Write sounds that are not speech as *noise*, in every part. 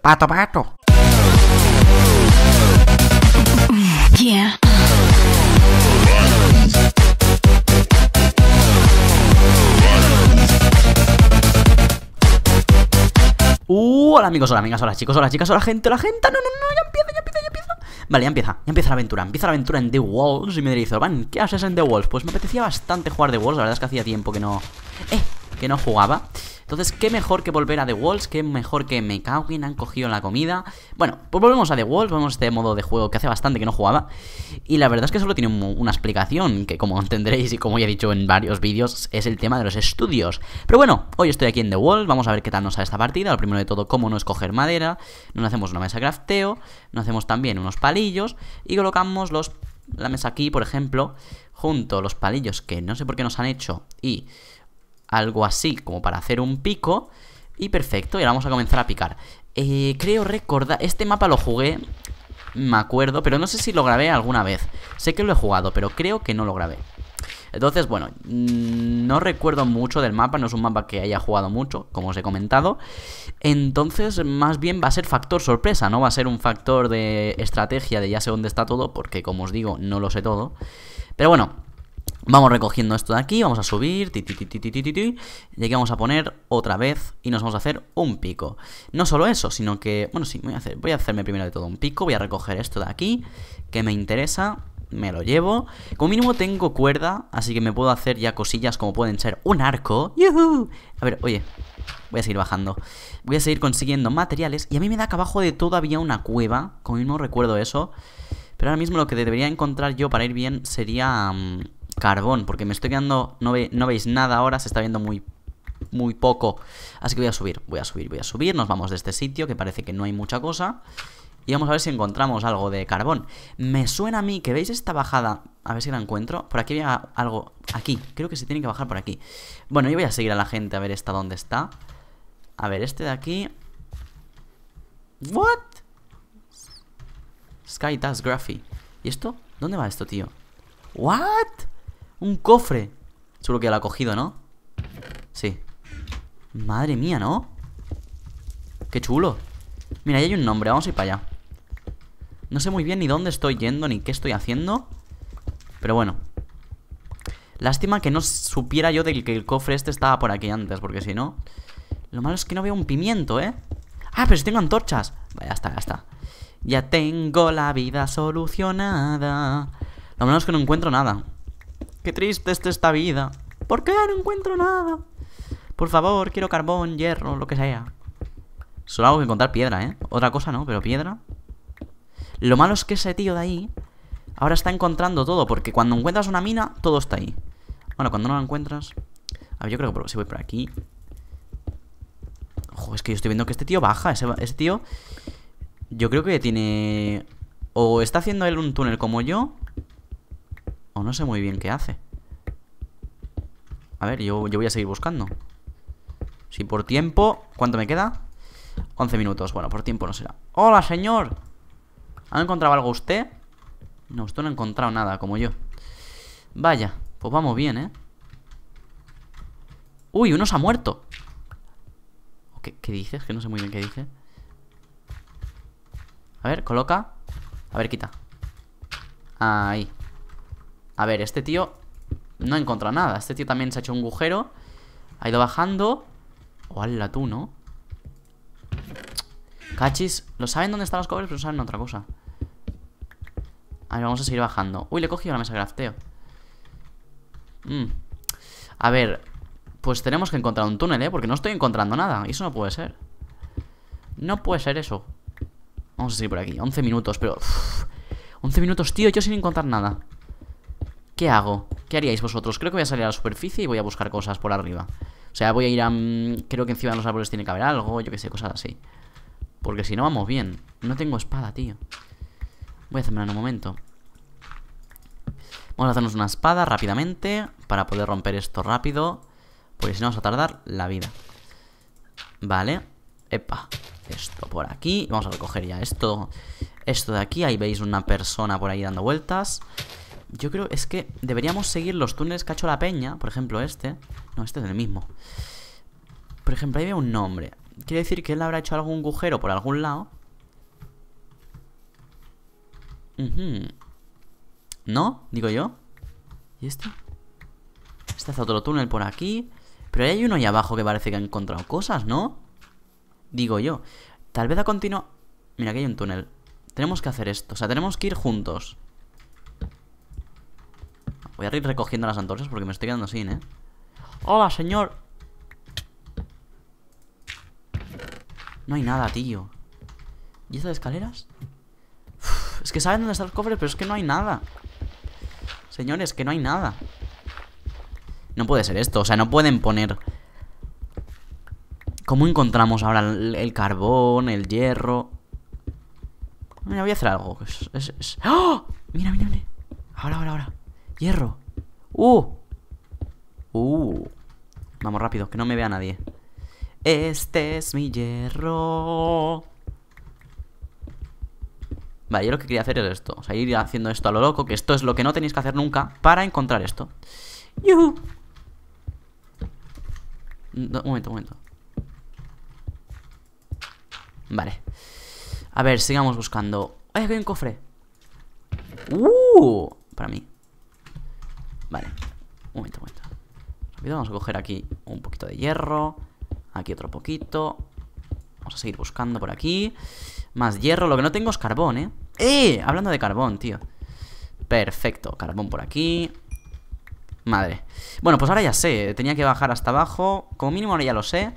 Pato, pato. Uh, hola amigos, hola amigas, hola chicos, hola chicas, hola gente, hola gente. No, no, no, ya empieza, ya empieza, ya empieza. Vale, ya empieza, ya empieza la aventura. Empieza la aventura en The Walls. Y me diréis, Van, ¿qué haces en The Walls? Pues me apetecía bastante jugar The Walls. La verdad es que hacía tiempo que no. Eh, que no jugaba. Entonces, qué mejor que volver a The Walls, qué mejor que me caguen, han cogido la comida. Bueno, pues volvemos a The Walls, a este modo de juego que hace bastante que no jugaba. Y la verdad es que solo tiene una explicación, que como entenderéis y como ya he dicho en varios vídeos, es el tema de los estudios. Pero bueno, hoy estoy aquí en The Walls, vamos a ver qué tal nos sale esta partida. Lo primero de todo, cómo no escoger madera. Nos hacemos una mesa crafteo, nos hacemos también unos palillos y colocamos los, la mesa aquí, por ejemplo, junto a los palillos que no sé por qué nos han hecho y algo así como para hacer un pico. Y perfecto, y ahora vamos a comenzar a picar. Eh, creo recordar... Este mapa lo jugué, me acuerdo, pero no sé si lo grabé alguna vez. Sé que lo he jugado, pero creo que no lo grabé. Entonces, bueno, mm, no recuerdo mucho del mapa, no es un mapa que haya jugado mucho, como os he comentado. Entonces, más bien va a ser factor sorpresa, no va a ser un factor de estrategia de ya sé dónde está todo, porque como os digo, no lo sé todo. Pero bueno, Vamos recogiendo esto de aquí, vamos a subir, y aquí vamos a poner otra vez y nos vamos a hacer un pico. No solo eso, sino que, bueno, sí, voy a, hacer, hacerme primero de todo un pico, voy a recoger esto de aquí, que me interesa, me lo llevo. Como mínimo tengo cuerda, así que me puedo hacer ya cosillas como pueden ser un arco. ¡Yuhu! A ver, oye, voy a seguir bajando. Voy a seguir consiguiendo materiales y a mí me da que abajo de todavía una cueva, como no recuerdo eso. Pero ahora mismo lo que debería encontrar yo para ir bien sería... Mm, carbón, porque me estoy quedando, no, veis nada ahora, se está viendo muy muy poco. Así que voy a subir, voy a subir, voy a subir. Nos vamos de este sitio que parece que no hay mucha cosa. Y vamos a ver si encontramos algo de carbón. Me suena a mí que veis esta bajada. A ver si la encuentro. Por aquí había algo. Aquí. Creo que se tiene que bajar por aquí. Bueno, yo voy a seguir a la gente a ver esta dónde está. A ver, este de aquí. ¿What? Sky dust Graphy. ¿Y esto? ¿Dónde va esto, tío? ¿What? Un cofre Seguro que lo ha cogido, ¿no? Sí Madre mía, ¿no? Qué chulo Mira, ahí hay un nombre, vamos a ir para allá No sé muy bien ni dónde estoy yendo Ni qué estoy haciendo Pero bueno Lástima que no supiera yo de que el cofre este estaba por aquí antes Porque si no Lo malo es que no veo un pimiento, ¿eh? Ah, pero si tengo antorchas Vaya, ya está, ya está Ya tengo la vida solucionada Lo malo es que no encuentro nada Qué triste está esta vida. ¿Por qué no encuentro nada? Por favor, quiero carbón, hierro, lo que sea. Solo hago que encontrar piedra, ¿eh? Otra cosa no, pero piedra. Lo malo es que ese tío de ahí ahora está encontrando todo, porque cuando encuentras una mina, todo está ahí. Bueno, cuando no la encuentras... A ver, yo creo que si voy por aquí... Ojo, es que yo estoy viendo que este tío baja. Ese, ese tío... Yo creo que tiene... O está haciendo él un túnel como yo, no sé muy bien qué hace. A ver, yo, yo voy a seguir buscando. Si por tiempo... ¿Cuánto me queda? 11 minutos. Bueno, por tiempo no será. ¡Hola, señor! ¿Ha encontrado algo usted? No, usted no ha encontrado nada, como yo. Vaya, pues vamos bien, ¿eh? ¡Uy, uno se ha muerto! ¿Qué, qué dices? Que no sé muy bien qué dice. A ver, coloca. A ver, quita. Ahí. A ver, este tío no encuentra nada. Este tío también se ha hecho un agujero. Ha ido bajando. o tú, no! Cachis, lo saben dónde están los cobres, pero saben otra cosa. A ver, vamos a seguir bajando. Uy, le he cogido la mesa de grafteo mm. A ver, pues tenemos que encontrar un túnel, ¿eh? Porque no estoy encontrando nada. Y eso no puede ser. No puede ser eso. Vamos a seguir por aquí. 11 minutos, pero... 11 minutos, tío, yo sin encontrar nada. ¿Qué hago? ¿Qué haríais vosotros? Creo que voy a salir a la superficie y voy a buscar cosas por arriba. O sea, voy a ir a... Mm, creo que encima de los árboles tiene que haber algo, yo que sé, cosas así. Porque si no vamos bien. No tengo espada, tío. Voy a hacerme en un momento. Vamos a hacernos una espada rápidamente para poder romper esto rápido. Porque si no vamos a tardar la vida. Vale. Epa. Esto por aquí. Vamos a recoger ya esto. Esto de aquí. Ahí veis una persona por ahí dando vueltas. Yo creo, es que deberíamos seguir los túneles que ha hecho la peña. Por ejemplo, este. No, este es el mismo. Por ejemplo, ahí veo un nombre. Quiere decir que él habrá hecho algún agujero por algún lado. ¿No? Digo yo. ¿Y este? Este hace otro túnel por aquí. Pero ahí hay uno ahí abajo que parece que ha encontrado cosas, ¿no? Digo yo. Tal vez a continuo... Mira, aquí hay un túnel. Tenemos que hacer esto. O sea, tenemos que ir juntos. Voy a ir recogiendo las antorchas porque me estoy quedando sin, ¿eh? ¡Hola, señor! No hay nada, tío ¿Y esta de escaleras? es que saben dónde están los cofres, pero es que no hay nada Señores, que no hay nada No puede ser esto, o sea, no pueden poner ¿Cómo encontramos ahora el, carbón, el hierro? Mira, voy a hacer algo ¡Oh! Mira, mira, mira Ahora, ahora, ahora Hierro. ¡Uh! ¡Uh! Vamos rápido, que no me vea nadie. Este es mi hierro. Vale, yo lo que quería hacer es esto. O sea, ir haciendo esto a lo loco, que esto es lo que no tenéis que hacer nunca para encontrar esto. ¡Yuhu! un momento, un momento. Vale. A ver, sigamos buscando. ¡Ay, aquí hay un cofre! ¡Uh! Para mí. Vale, un momento, un momento vamos a coger aquí un poquito de hierro Aquí otro poquito Vamos a seguir buscando por aquí Más hierro, lo que no tengo es carbón, ¿eh? ¡Eh! Hablando de carbón, tío Perfecto, carbón por aquí Madre Bueno, pues ahora ya sé, eh. tenía que bajar hasta abajo Como mínimo ahora ya lo sé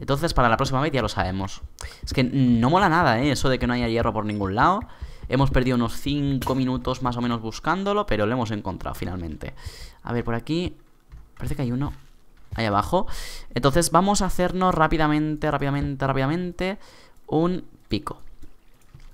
Entonces para la próxima vez ya lo sabemos Es que no mola nada, ¿eh? Eso de que no haya hierro por ningún lado Hemos perdido unos 5 minutos más o menos buscándolo, pero lo hemos encontrado finalmente. A ver, por aquí... Parece que hay uno ahí abajo. Entonces vamos a hacernos rápidamente, rápidamente, rápidamente un pico.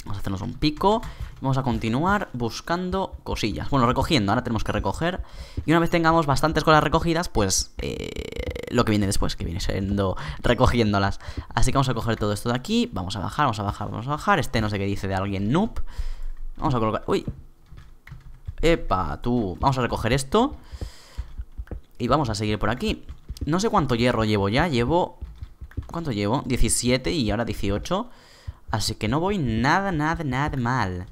Vamos a hacernos un pico. Vamos a continuar buscando cosillas. Bueno, recogiendo. Ahora tenemos que recoger. Y una vez tengamos bastantes cosas recogidas, pues... Eh, lo que viene después, que viene siendo recogiéndolas. Así que vamos a coger todo esto de aquí, vamos a bajar, vamos a bajar, vamos a bajar. Este no sé qué dice de alguien noob. Vamos a colocar... ¡Uy! ¡Epa, tú! Vamos a recoger esto. Y vamos a seguir por aquí. No sé cuánto hierro llevo ya, llevo... ¿Cuánto llevo? 17 y ahora 18. Así que no voy nada, nada, nada mal.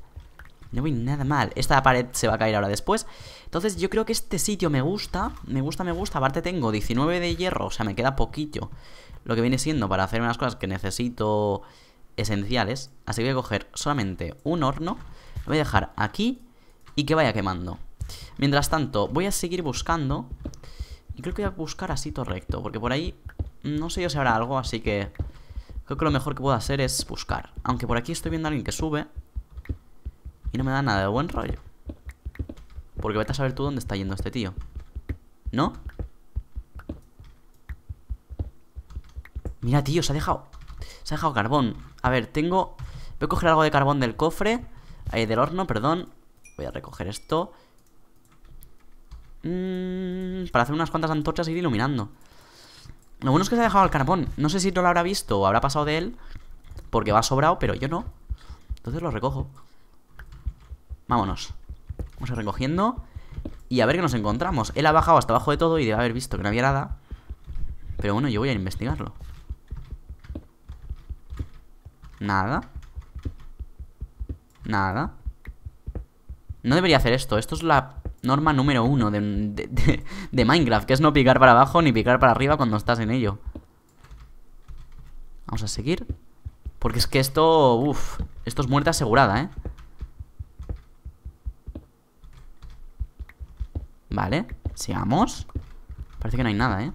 No voy nada mal. Esta pared se va a caer ahora después. Entonces yo creo que este sitio me gusta, me gusta, me gusta. Aparte tengo 19 de hierro, o sea, me queda poquito lo que viene siendo para hacer unas cosas que necesito esenciales. Así que voy a coger solamente un horno, lo voy a dejar aquí y que vaya quemando. Mientras tanto, voy a seguir buscando. Y creo que voy a buscar así todo recto, porque por ahí no sé yo si habrá algo, así que creo que lo mejor que puedo hacer es buscar. Aunque por aquí estoy viendo a alguien que sube y no me da nada de buen rollo. Porque vete a saber tú dónde está yendo este tío. ¿No? Mira, tío, se ha dejado... Se ha dejado carbón. A ver, tengo... Voy a coger algo de carbón del cofre. ahí del horno, perdón. Voy a recoger esto. Mm, para hacer unas cuantas antorchas y e ir iluminando. Lo bueno es que se ha dejado el carbón. No sé si no lo habrá visto o habrá pasado de él. Porque va sobrado, pero yo no. Entonces lo recojo. Vámonos. Vamos a ir recogiendo. Y a ver qué nos encontramos. Él ha bajado hasta abajo de todo y debe haber visto que no había nada. Pero bueno, yo voy a investigarlo. Nada. Nada. No debería hacer esto. Esto es la norma número uno de, Minecraft, que es no picar para abajo ni picar para arriba cuando estás en ello. Vamos a seguir. Porque es que esto... Uf, esto es muerte asegurada, ¿eh? Vale, sigamos Parece que no hay nada, ¿eh?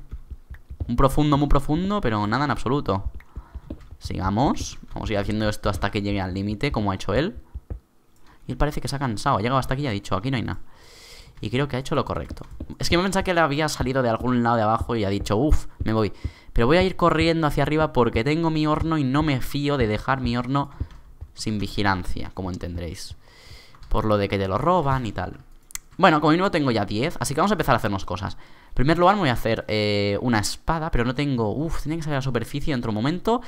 Un profundo, muy profundo, pero nada en absoluto Sigamos Vamos a ir haciendo esto hasta que llegue al límite Como ha hecho él Y él parece que se ha cansado, ha llegado hasta aquí y ha dicho Aquí no hay nada y creo que ha hecho lo correcto. Es que me pensaba que le había salido de algún lado de abajo y ha dicho, uff, me voy. Pero voy a ir corriendo hacia arriba porque tengo mi horno y no me fío de dejar mi horno sin vigilancia, como entendréis Por lo de que te lo roban y tal. Bueno, como mínimo tengo ya 10, así que vamos a empezar a hacernos cosas. En primer lugar me voy a hacer eh, una espada, pero no tengo... Uf, tiene que salir a la superficie dentro de momento.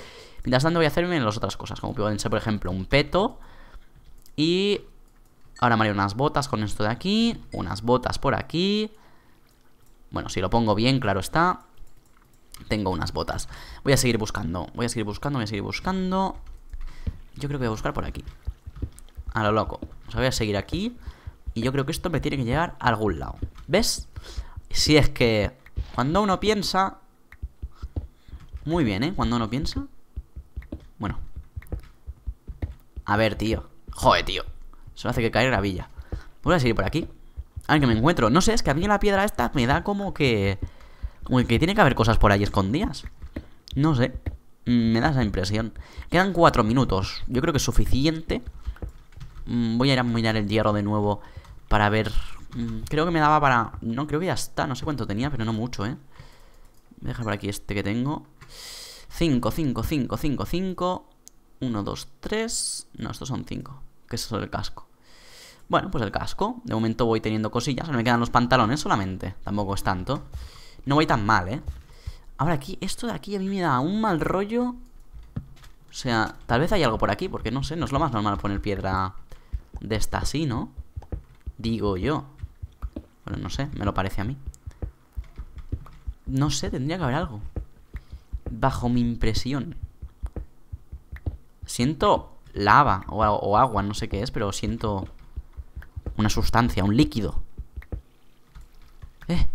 Mientras tanto voy a hacerme las otras cosas, como pueden ser, por ejemplo, un peto. Y... Ahora me haré unas botas con esto de aquí, unas botas por aquí. Bueno, si lo pongo bien, claro está. Tengo unas botas. Voy a seguir buscando, voy a seguir buscando, voy a seguir buscando. Yo creo que voy a buscar por aquí. A lo loco. O sea, voy a seguir aquí. Y yo creo que esto me tiene que llegar a algún lado. ¿Ves? Si es que cuando uno piensa... Muy bien, ¿eh? Cuando uno piensa... Bueno. A ver, tío. Joder, tío. Se me hace que caer gravilla. Voy a seguir por aquí. A ver que me encuentro. No sé, es que a mí la piedra esta me da como que... Como que tiene que haber cosas por ahí escondidas. No sé. Mm, me da esa impresión. Quedan cuatro minutos. Yo creo que es suficiente. Mm, voy a ir a mirar el hierro de nuevo. Para ver... Creo que me daba para... No, creo que ya está. No sé cuánto tenía, pero no mucho, ¿eh? Voy a dejar por aquí este que tengo. 5, 5, 5, 5, 5. 1, 2, 3. No, estos son 5. Que es el casco. Bueno, pues el casco. De momento voy teniendo cosillas. Me quedan los pantalones solamente. Tampoco es tanto. No voy tan mal, ¿eh? Ahora aquí, esto de aquí a mí me da un mal rollo. O sea, tal vez hay algo por aquí, porque no sé, no es lo más normal poner piedra de esta así, ¿no? Digo yo. Bueno, no sé, me lo parece a mí. No sé, tendría que haber algo. Bajo mi impresión. Siento lava o, agua, no sé qué es, pero siento una sustancia, un líquido. ¿Eh?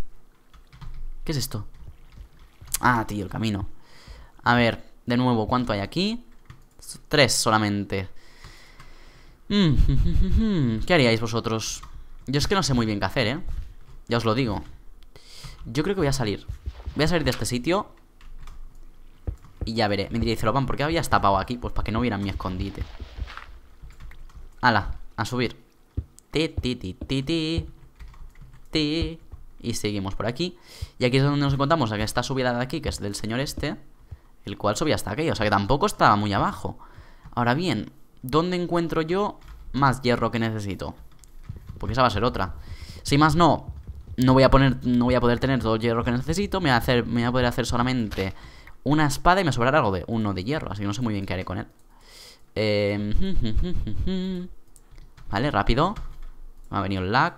¿Qué es esto? Ah, tío, el camino. A ver, de nuevo, ¿cuánto hay aquí? Tres solamente. Mm, *laughs* ¿Qué haríais vosotros? Yo es que no sé muy bien qué hacer, ¿eh? Ya os lo digo. Yo creo que voy a salir. Voy a salir de este sitio. Y ya veré. Me diréis, Celopan, ¿por qué había tapado aquí? Pues para que no vieran mi escondite. ¡Hala! a subir. Ti, ti, ti, ti, ti. Ti. Y seguimos por aquí. Y aquí es donde nos encontramos. que está subida de aquí, que es del señor este. El cual subía hasta aquí. O sea que tampoco estaba muy abajo. Ahora bien, ¿dónde encuentro yo más hierro que necesito? Porque esa va a ser otra. Si más no, no voy a poner. No voy a poder tener todo el hierro que necesito. Me voy a, hacer, me a poder hacer solamente una espada y me sobrará algo de uno de hierro. Así que no sé muy bien qué haré con él. Em, vale, rápido. Me ha venido el lag.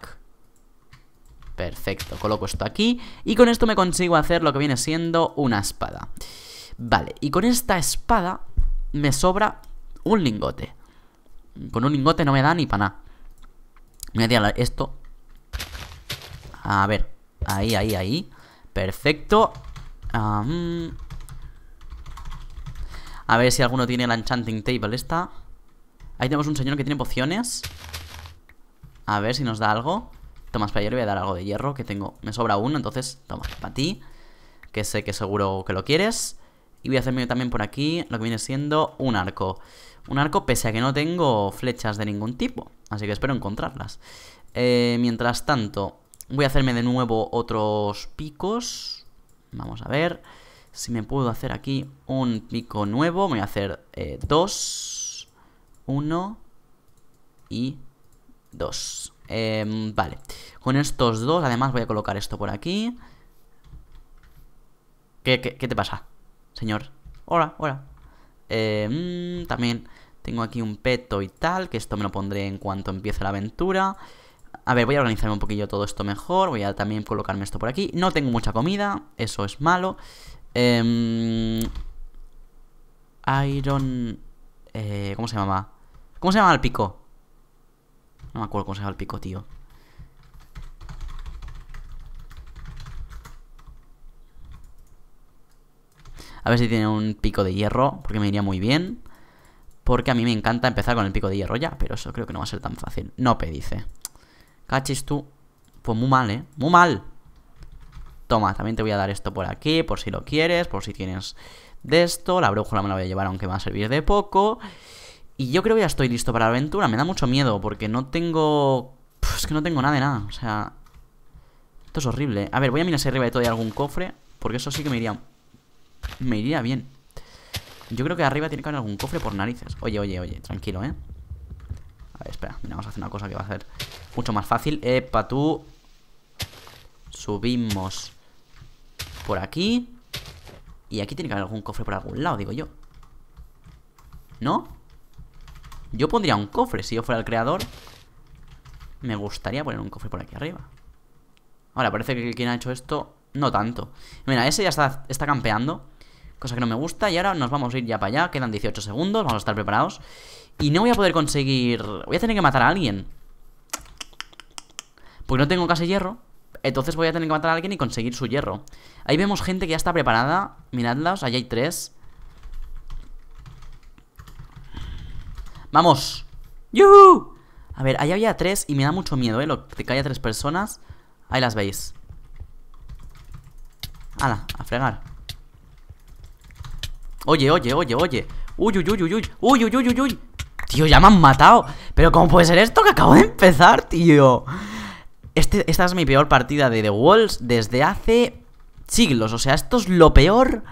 Perfecto, coloco esto aquí y con esto me consigo hacer lo que viene siendo una espada. Vale, y con esta espada me sobra un lingote. Con un lingote no me da ni para nada tirar esto. A ver. Ahí, ahí, ahí. Perfecto. a ver si alguno tiene la enchanting table esta. Ahí tenemos un señor que tiene pociones. A ver si nos da algo. tomas para ayer voy a dar algo de hierro que tengo. Me sobra uno, entonces, toma, para ti. Que sé que seguro que lo quieres. Y voy a hacerme también por aquí lo que viene siendo un arco. Un arco pese a que no tengo flechas de ningún tipo. Así que espero encontrarlas. Eh, mientras tanto, voy a hacerme de nuevo otros picos. Vamos a ver si me puedo hacer aquí un pico nuevo. voy a hacer eh, dos, uno y dos. Em, vale, con estos dos, además voy a colocar esto por aquí. ¿Qué, te pasa, señor? Hola, hola. Em, también tengo aquí un peto y tal, que esto me lo pondré en cuanto empiece la aventura. A ver, voy a organizarme un poquillo todo esto mejor. Voy a también colocarme esto por aquí. No tengo mucha comida, eso es malo. Em, Iron... Eh, ¿Cómo se llama? ¿Cómo se llama el pico? No me acuerdo cómo se llama el pico, tío. A ver si tiene un pico de hierro, porque me iría muy bien. Porque a mí me encanta empezar con el pico de hierro ya, pero eso creo que no va a ser tan fácil. Nope, dice. Cachis tú. Pues muy mal, ¿eh? Muy mal. Toma, también te voy a dar esto por aquí, por si lo quieres, por si tienes de esto. La brújula me la voy a llevar, aunque va a servir de poco. Y yo creo que ya estoy listo para la aventura. Me da mucho miedo, porque no tengo... Es que no tengo nada de nada, o sea... Esto es horrible. ¿eh? A ver, voy a mirar si arriba de todo hay algún cofre, porque eso sí que me iría... Me iría bien. Yo creo que arriba tiene que haber algún cofre por narices Oye, oye, oye, tranquilo, ¿eh? A ver, espera, mira, vamos a hacer una cosa que va a ser mucho más fácil Epa, tú Subimos por aquí Y aquí tiene que haber algún cofre por algún lado, digo yo ¿No? Yo pondría un cofre, si yo fuera el creador Me gustaría poner un cofre por aquí arriba Ahora, parece que quien ha hecho esto No tanto Mira, ese ya está, está campeando cosa que no me gusta. Y ahora nos vamos a ir ya para allá, quedan 18 segundos, vamos a estar preparados. Y no voy a poder conseguir... Voy a tener que matar a alguien. Porque no tengo casi hierro. Entonces voy a tener que matar a alguien y conseguir su hierro. Ahí vemos gente que ya está preparada. Miradlas, allá hay tres. ¡Vamos! ¡Yuhu! A ver, allá había tres y me da mucho miedo, ¿eh? Lo que haya tres personas. Ahí las veis. ¡Hala! A fregar. Oye, oye, oye, oye. Uy, uy, uy, uy, uy. Uy, uy, uy, uy, Tío, ya me han matado. Pero ¿cómo puede ser esto que acabo de empezar, tío? Este, esta es mi peor partida de The Walls desde hace siglos. O sea, esto es lo peor,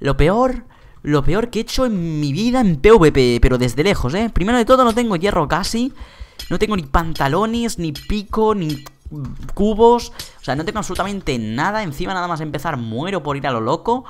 lo peor, lo peor que he hecho en mi vida en PvP. Pero desde lejos, ¿eh? Primero de todo no tengo hierro casi. No tengo ni pantalones, ni pico, ni cubos. O sea, no tengo absolutamente nada. Encima nada más empezar muero por ir a lo loco.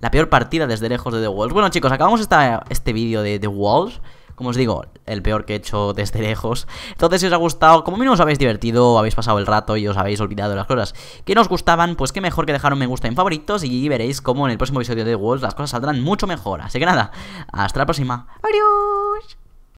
La peor partida desde lejos de The Walls. Bueno, chicos, acabamos esta, este vídeo de The Walls. Como os digo, el peor que he hecho desde *laughs* lejos. Entonces, si os ha gustado, como mínimo os habéis divertido, habéis pasado el rato y os habéis olvidado las cosas que nos gustaban, pues qué mejor que dejar un me gusta en favoritos y veréis cómo en el próximo episodio de The Walls las cosas saldrán mucho mejor. Así que nada, hasta la próxima. Adiós.